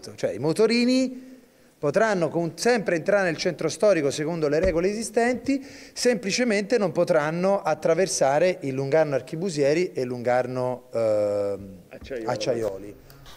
Esatto. Cioè i motorini potranno sempre entrare nel centro storico secondo le regole esistenti, semplicemente non potranno attraversare il Lungarno Archibusieri e il Lungarno eh, Acciaioli. Acciaioli.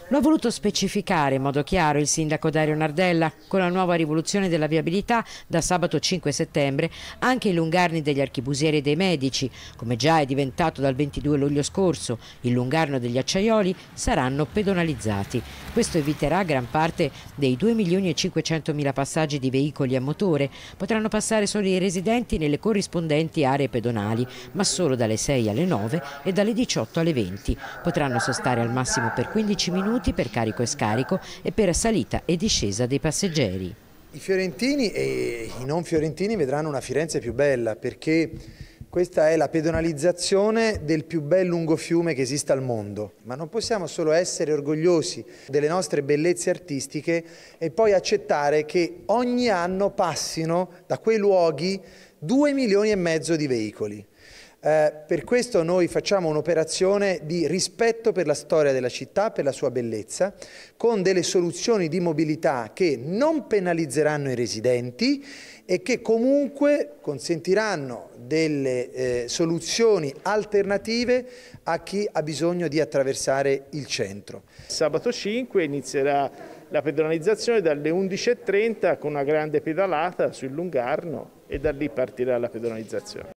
Lo ha voluto specificare in modo chiaro il sindaco Dario Nardella con la nuova rivoluzione della viabilità da sabato 5 settembre anche i lungarni degli archibusieri e dei medici, come già è diventato dal 22 luglio scorso, il lungarno degli acciaioli saranno pedonalizzati. Questo eviterà gran parte dei 2 milioni e 500 mila passaggi di veicoli a motore, potranno passare solo i residenti nelle corrispondenti aree pedonali, ma solo dalle 6 alle 9 e dalle 18 alle 20. Potranno sostare al massimo per 15 minuti minuti per carico e scarico e per salita e discesa dei passeggeri. I fiorentini e i non fiorentini vedranno una Firenze più bella perché questa è la pedonalizzazione del più bel lungo fiume che esista al mondo, ma non possiamo solo essere orgogliosi delle nostre bellezze artistiche e poi accettare che ogni anno passino da quei luoghi 2 milioni e mezzo di veicoli. Eh, per questo noi facciamo un'operazione di rispetto per la storia della città, per la sua bellezza, con delle soluzioni di mobilità che non penalizzeranno i residenti e che comunque consentiranno delle eh, soluzioni alternative a chi ha bisogno di attraversare il centro. Sabato 5 inizierà la pedonalizzazione dalle 11.30 con una grande pedalata sul Lungarno e da lì partirà la pedonalizzazione.